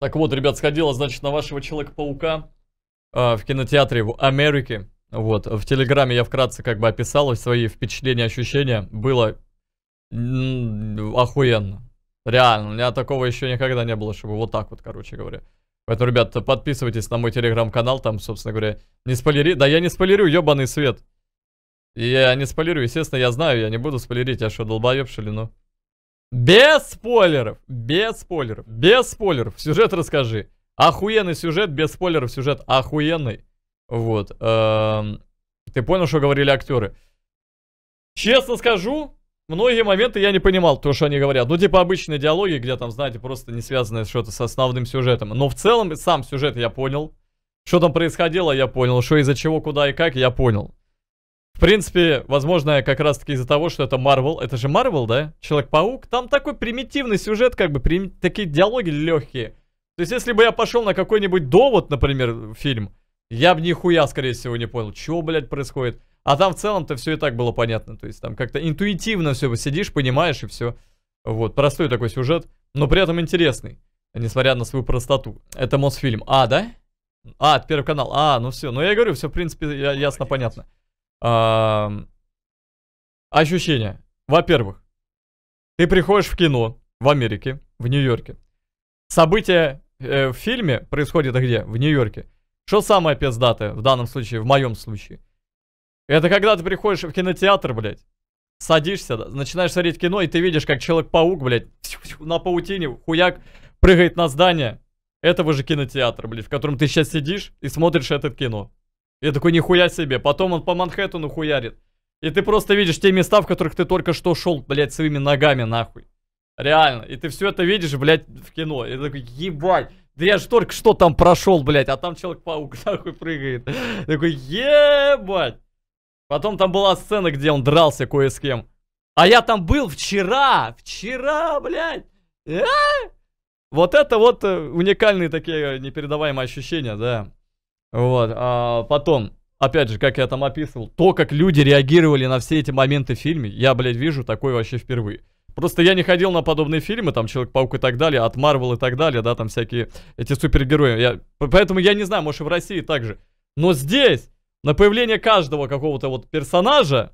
Так вот, ребят, сходила, значит, на вашего Человека-паука э, в кинотеатре в Америке. Вот, в Телеграме я вкратце как бы описал свои впечатления, ощущения. Было охуенно. Реально, у меня такого еще никогда не было, чтобы вот так вот, короче говоря. Поэтому, ребят, подписывайтесь на мой телеграм-канал, там, собственно говоря, не спойлери... Да я не спойлерю, ебаный свет. Я не спойлерю, естественно, я знаю, я не буду спойлерить, я что, долбоеб, что ли, ну? Без спойлеров, без спойлеров, без спойлеров. Сюжет расскажи. Охуенный сюжет, без спойлеров сюжет охуенный. Вот. Эм, ты понял, что говорили актеры? Честно скажу, многие моменты я не понимал, то, что они говорят. Ну, типа обычные диалоги, где там, знаете, просто не связанное что-то с основным сюжетом. Но в целом сам сюжет я понял. Что там происходило, я понял. Что из-за чего, куда и как, я понял. В принципе, возможно, как раз-таки из-за того, что это Марвел. Это же Марвел, да? Человек-паук. Там такой примитивный сюжет, как бы, прим... такие диалоги легкие. То есть, если бы я пошел на какой-нибудь довод, например, фильм, я бы нихуя, скорее всего, не понял, что, блядь, происходит. А там в целом-то все и так было понятно. То есть, там как-то интуитивно все сидишь, понимаешь, и все. Вот, простой такой сюжет, но при этом интересный, несмотря на свою простоту. Это Мосфильм. А, да? А, это первый канал. А, ну все. Ну я говорю, все, в принципе, я, ясно, понятно э, ощущения. Во-первых, ты приходишь в кино в Америке, в Нью-Йорке. События э, в фильме происходят а где? В Нью-Йорке. Что самое пиздатое в данном случае, в моем случае? Это когда ты приходишь в кинотеатр, блядь, садишься, начинаешь смотреть кино, и ты видишь, как Человек-паук, блядь, на паутине, хуяк, прыгает на здание этого же кинотеатра, блядь, в котором ты сейчас сидишь и смотришь этот кино. Я такой, нихуя себе. Потом он по Манхэттену хуярит. И ты просто видишь те места, в которых ты только что шел, блядь, своими ногами, нахуй. Реально. И ты все это видишь, блядь, в кино. И такой, ебать. Да я же только что там прошел, блядь, а там Человек-паук нахуй прыгает. такой, ебать. Потом там была сцена, где он дрался кое с кем. А я там был вчера, вчера, блядь. А? Вот это вот э, уникальные такие непередаваемые ощущения, да. Вот, а потом, опять же, как я там описывал, то, как люди реагировали на все эти моменты в фильме, я, блядь, вижу такое вообще впервые. Просто я не ходил на подобные фильмы, там Человек-паук и так далее, от Марвел и так далее, да, там всякие эти супергерои. Я, поэтому я не знаю, может и в России также. Но здесь, на появление каждого какого-то вот персонажа,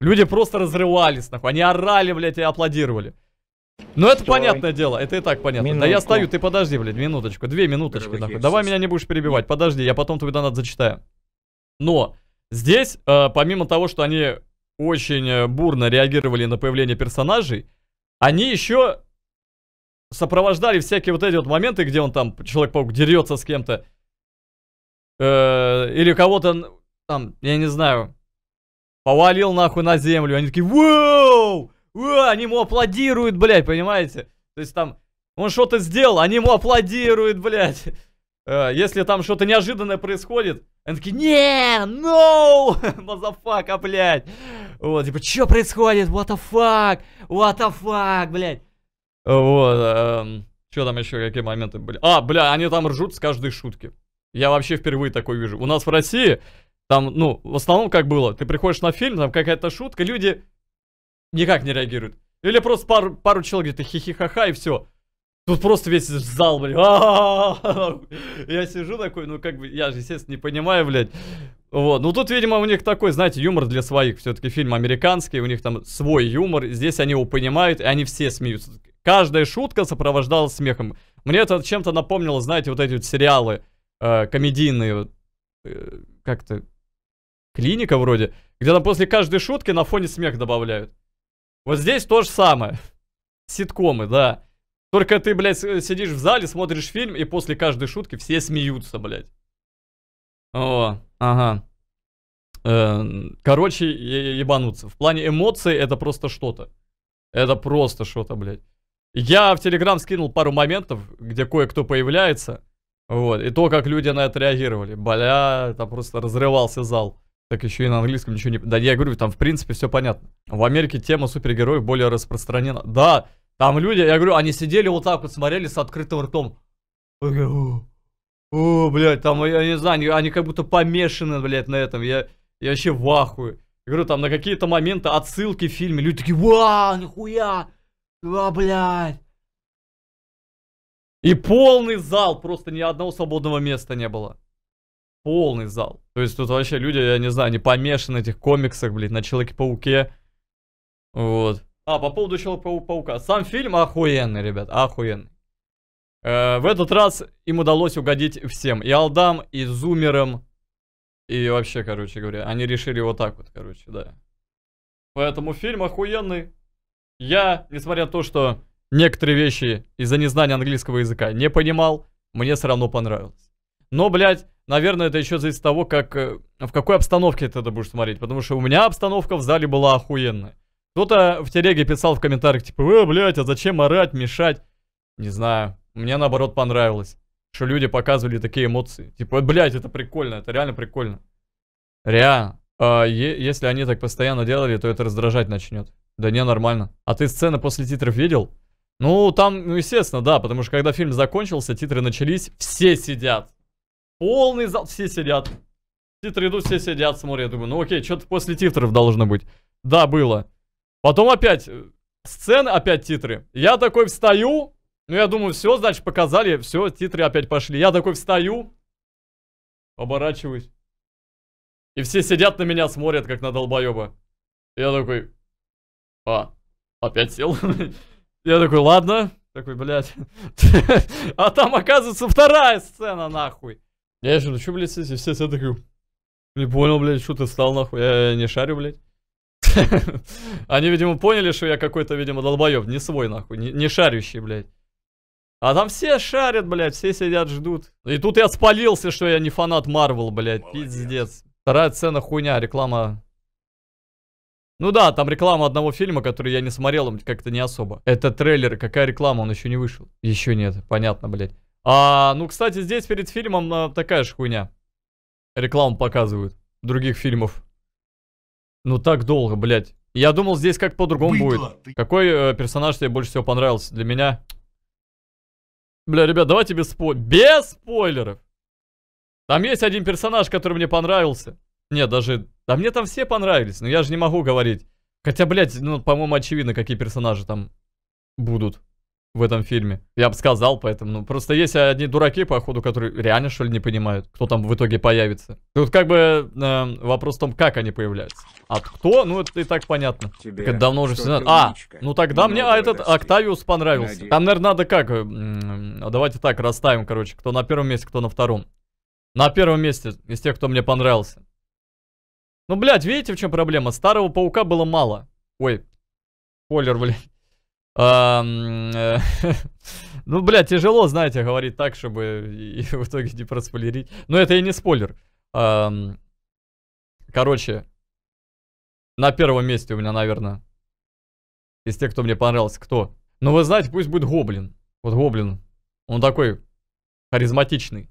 люди просто разрывались, нахуй. Они орали, блядь, и аплодировали. Ну это Стой. понятное дело, это и так понятно. Минутку. Да я стою, ты подожди, блядь, минуточку, две минуточки. Нахуй. Давай меня не будешь перебивать, подожди, я потом твой донат зачитаю. Но здесь, э, помимо того, что они очень э, бурно реагировали на появление персонажей, они еще сопровождали всякие вот эти вот моменты, где он там, Человек-паук, дерется с кем-то. Э, или кого-то, там, я не знаю, повалил нахуй на землю. Они такие, вау! «Э, они ему аплодируют, блядь, понимаете? То есть там, он что-то сделал, они ему аплодируют, блядь. Э, если там что-то неожиданное происходит, они такие, не, no, мазафака, блядь. Вот, типа, что происходит, what the fuck, what the fuck, блядь. Вот, эм, что там еще, какие моменты были? А, бля, они там ржут с каждой шутки. Я вообще впервые такой вижу. У нас в России, там, ну, в основном как было, ты приходишь на фильм, там какая-то шутка, люди никак не реагируют. Или просто пару, пару человек где-то хихихаха и все. Тут просто весь зал, блин. Я сижу такой, ну как бы, я же, естественно, не понимаю, блядь. Вот, ну тут, видимо, у них такой, знаете, юмор для своих. Все-таки фильм американский, у них там свой юмор. Здесь они его понимают, и они все смеются. Каждая шутка сопровождалась смехом. Мне это чем-то напомнило, знаете, вот эти вот сериалы э, комедийные. Э, как-то... Клиника вроде. Где там после каждой шутки на фоне смех добавляют. Вот здесь то же самое. Ситкомы, да. Только ты, блядь, сидишь в зале, смотришь фильм, и после каждой шутки все смеются, блядь. О, ага. Эм, короче, ебануться. В плане эмоций это просто что-то. Это просто что-то, блядь. Я в Телеграм скинул пару моментов, где кое-кто появляется. Вот, и то, как люди на это реагировали. Бля, это просто разрывался зал. Так еще и на английском ничего не... Да я говорю, там в принципе все понятно. В Америке тема супергероев более распространена. Да, там люди, я говорю, они сидели вот так вот, смотрели с открытым ртом. О, блядь, там, я не знаю, они, они как будто помешаны, блядь, на этом. Я, я вообще в ахуе. Я говорю, там на какие-то моменты отсылки в фильме. Люди такие, вау, нихуя. А, блядь. И полный зал, просто ни одного свободного места не было полный зал. То есть тут вообще люди, я не знаю, они помешаны на этих комиксах, блин, на Человеке-пауке. Вот. А, по поводу Человека-паука. Сам фильм охуенный, ребят, охуенный. Э, в этот раз им удалось угодить всем. И Алдам, и Зумерам, и вообще, короче говоря, они решили вот так вот, короче, да. Поэтому фильм охуенный. Я, несмотря на то, что некоторые вещи из-за незнания английского языка не понимал, мне все равно понравилось. Но, блядь, Наверное, это еще зависит от того, как, э, в какой обстановке ты это будешь смотреть. Потому что у меня обстановка в зале была охуенная. Кто-то в телеге писал в комментариях, типа, э, блядь, а зачем орать, мешать? Не знаю. Мне, наоборот, понравилось. Что люди показывали такие эмоции. Типа, «Э, блядь, это прикольно, это реально прикольно. Реально. А, если они так постоянно делали, то это раздражать начнет. Да не, нормально. А ты сцены после титров видел? Ну, там, ну, естественно, да, потому что когда фильм закончился, титры начались, все сидят. Полный зал, все сидят. Титры идут, все сидят, смотрят. Я думаю, ну окей, что-то после титров должно быть. Да, было. Потом опять э, сцены, опять титры. Я такой встаю. Ну, я думаю, все, значит, показали. Все, титры опять пошли. Я такой встаю. Оборачиваюсь. И все сидят на меня, смотрят, как на долбоеба. Я такой... А, опять сел. Я такой, ладно. Такой, блядь. А там, оказывается, вторая сцена, нахуй. Я же, ну что, блядь, все, все, все такие... Не понял, блядь, что ты стал нахуй, я, я не шарю, блядь. Они, видимо, поняли, что я какой-то, видимо, долбоеб, не свой, нахуй, не, не шарющий, блядь. А там все шарят, блядь, все сидят, ждут. И тут я спалился, что я не фанат Марвел, блядь, Молодец. пиздец. Вторая цена хуйня, реклама... Ну да, там реклама одного фильма, который я не смотрел, как-то не особо. Это трейлер, какая реклама, он еще не вышел. Еще нет, понятно, блядь. А, ну, кстати, здесь перед фильмом а, такая же хуйня. Рекламу показывают других фильмов. Ну так долго, блядь. Я думал, здесь как по-другому будет. Ты... Какой э, персонаж тебе больше всего понравился? Для меня... Бля, ребят, давайте без спойлеров. Без спойлеров! Там есть один персонаж, который мне понравился. Не, даже... Да мне там все понравились, но я же не могу говорить. Хотя, блядь, ну, по-моему, очевидно, какие персонажи там будут в этом фильме. Я бы сказал, поэтому, ну, просто есть одни дураки, походу, которые реально, что ли, не понимают, кто там в итоге появится. Тут как бы э, вопрос в том, как они появляются. А кто, ну, это и так понятно. Тебе так это давно уже все знают. А, ну тогда мне а этот достичь. Октавиус понравился. Надеюсь. Там, наверное, надо как, эм, а давайте так расставим, короче, кто на первом месте, кто на втором. На первом месте из тех, кто мне понравился. Ну, блядь, видите, в чем проблема? Старого паука было мало. Ой, спойлер, блядь. Э, ну, бля, тяжело, знаете, говорить так, чтобы в итоге не проспойлерить. Но это и не спойлер. Короче, на первом месте у меня, наверное, из тех, кто мне понравился, кто? Ну, вы знаете, пусть будет Гоблин. Вот Гоблин, он такой харизматичный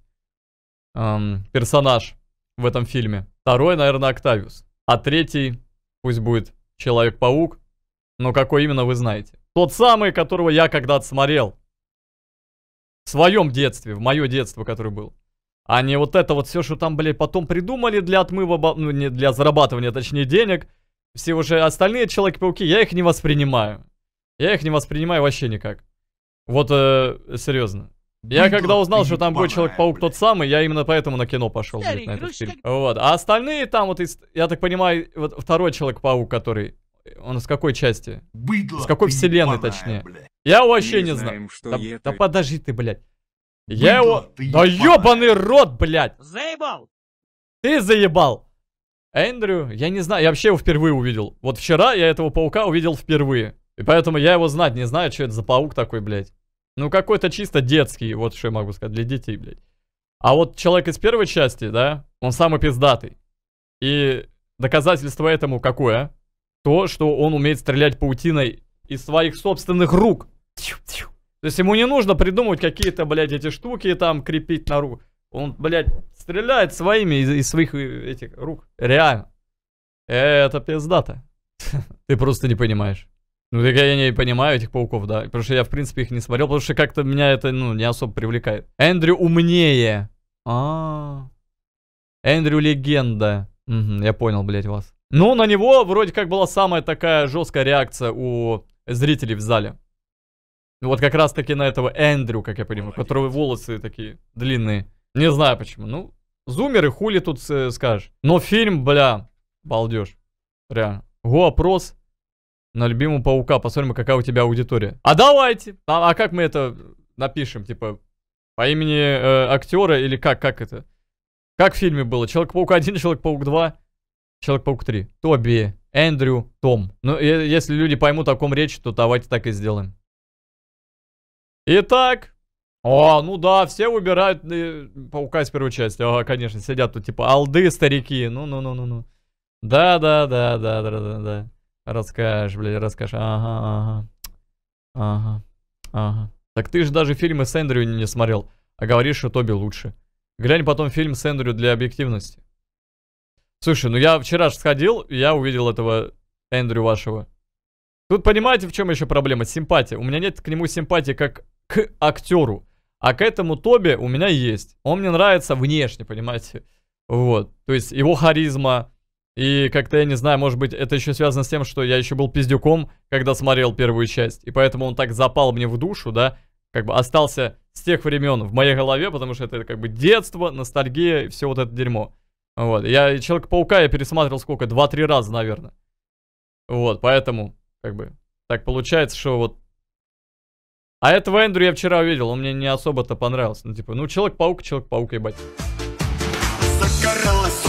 эм, персонаж в этом фильме. Второй, наверное, Октавиус. А третий, пусть будет Человек-паук, но какой именно вы знаете. Тот самый, которого я когда-то смотрел. В своем детстве, в мое детство, который был, А не вот это вот все, что там, блядь, потом придумали для отмыва, ну, не для зарабатывания, точнее, денег. Все уже остальные Человек-пауки, я их не воспринимаю. Я их не воспринимаю вообще никак. Вот, э, серьезно. Я Бедло, когда узнал, что там будет Человек-паук тот самый, я именно поэтому на кино пошел, блядь, на этот фильм. Вот, а остальные там вот, из, я так понимаю, вот второй Человек-паук, который он с какой части? Быдло, с какой вселенной, ебаная, точнее? Блядь. Я вообще не, не знаю. Что да, это... да подожди ты, блядь. Быдло, я его... Да ебаный рот, блядь! Заебал! Ты заебал! Эндрю, я не знаю, я вообще его впервые увидел. Вот вчера я этого паука увидел впервые. И поэтому я его знать не знаю, что это за паук такой, блядь. Ну, какой-то чисто детский, вот что я могу сказать, для детей, блядь. А вот человек из первой части, да, он самый пиздатый. И доказательство этому какое? А? то, что он умеет стрелять паутиной из своих собственных рук. То есть ему не нужно придумывать какие-то, блядь, эти штуки там крепить на руку. Он, блядь, стреляет своими из, из своих э, этих рук. Реально. Это пиздата. Ты просто не понимаешь. Ну, так я не понимаю этих пауков, да. Потому что я, в принципе, их не смотрел, потому что как-то меня это, ну, не особо привлекает. Эндрю умнее. А, -а, -а. Эндрю легенда. Угу, я понял, блядь, вас. Ну, на него вроде как была самая такая жесткая реакция у зрителей в зале. Вот как раз таки на этого Эндрю, как я понимаю, у которого волосы такие длинные. Не знаю почему. Ну, зумеры, хули тут э, скажешь. Но фильм, бля, балдеж. Реально. Гоопрос на любимого паука. Посмотрим, какая у тебя аудитория. А давайте. А, а как мы это напишем? Типа, по имени э, актера или как? Как это? Как в фильме было? Человек-паук 1, Человек-паук 2? Человек-паук 3. Тоби, Эндрю, Том. Ну, э, если люди поймут, о ком речь, то давайте так и сделаем. Итак. О, а, ну да, все выбирают э, паука из первой части. О, конечно, сидят тут типа алды, старики. Ну-ну-ну-ну-ну. Да-да-да-да-да-да-да. Расскажешь, блядь, расскажешь. Ага, ага. Ага, ага. Так ты же даже фильмы с Эндрю не смотрел, а говоришь, что Тоби лучше. Глянь потом фильм с Эндрю для объективности. Слушай, ну я вчера же сходил, я увидел этого Эндрю вашего. Тут понимаете, в чем еще проблема? Симпатия. У меня нет к нему симпатии как к актеру. А к этому Тоби у меня есть. Он мне нравится внешне, понимаете? Вот. То есть его харизма. И как-то, я не знаю, может быть, это еще связано с тем, что я еще был пиздюком, когда смотрел первую часть. И поэтому он так запал мне в душу, да? Как бы остался с тех времен в моей голове, потому что это как бы детство, ностальгия и все вот это дерьмо. Вот, я Человека-паука я пересматривал сколько? Два-три раза, наверное. Вот, поэтому, как бы, так получается, что вот... А этого Эндрю я вчера увидел, он мне не особо-то понравился. Ну, типа, ну, Человек-паук, Человек-паук, ебать. Загоралась